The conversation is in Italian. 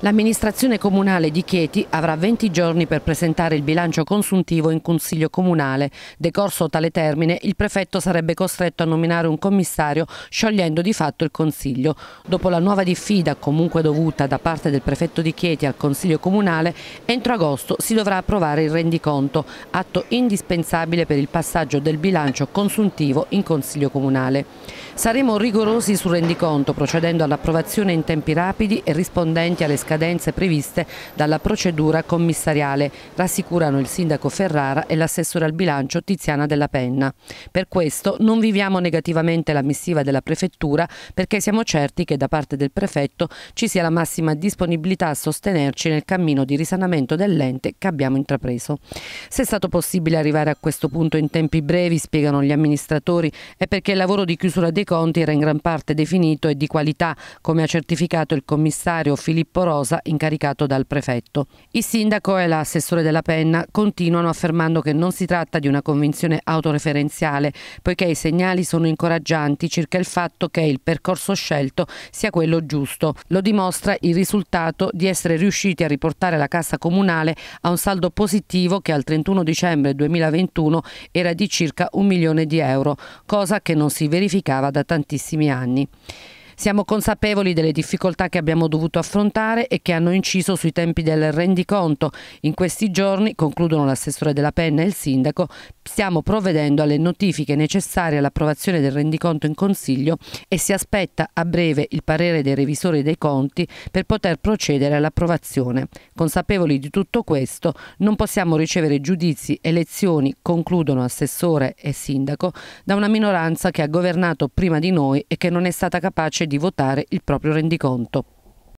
L'amministrazione comunale di Chieti avrà 20 giorni per presentare il bilancio consuntivo in Consiglio Comunale. Decorso tale termine, il prefetto sarebbe costretto a nominare un commissario sciogliendo di fatto il Consiglio. Dopo la nuova diffida, comunque dovuta da parte del prefetto di Chieti al Consiglio Comunale, entro agosto si dovrà approvare il rendiconto, atto indispensabile per il passaggio del bilancio consuntivo in Consiglio Comunale. Saremo rigorosi sul rendiconto, procedendo all'approvazione in tempi rapidi e rispondenti alle scadenze scadenze previste dalla procedura commissariale, rassicurano il sindaco Ferrara e l'assessore al bilancio Tiziana Della Penna. Per questo non viviamo negativamente la missiva della prefettura perché siamo certi che da parte del prefetto ci sia la massima disponibilità a sostenerci nel cammino di risanamento dell'ente che abbiamo intrapreso. Se è stato possibile arrivare a questo punto in tempi brevi, spiegano gli amministratori, è perché il lavoro di chiusura dei conti era in gran parte definito e di qualità, come ha certificato il commissario Filippo Rossi Rosa incaricato dal prefetto. Il sindaco e l'assessore della Penna continuano affermando che non si tratta di una convinzione autoreferenziale poiché i segnali sono incoraggianti circa il fatto che il percorso scelto sia quello giusto. Lo dimostra il risultato di essere riusciti a riportare la cassa comunale a un saldo positivo che al 31 dicembre 2021 era di circa un milione di euro, cosa che non si verificava da tantissimi anni. Siamo consapevoli delle difficoltà che abbiamo dovuto affrontare e che hanno inciso sui tempi del rendiconto. In questi giorni, concludono l'assessore della Penna e il sindaco, stiamo provvedendo alle notifiche necessarie all'approvazione del rendiconto in Consiglio e si aspetta a breve il parere dei revisori dei conti per poter procedere all'approvazione. Consapevoli di tutto questo, non possiamo ricevere giudizi e lezioni, concludono assessore e sindaco, da una minoranza che ha governato prima di noi e che non è stata capace di votare il proprio rendiconto.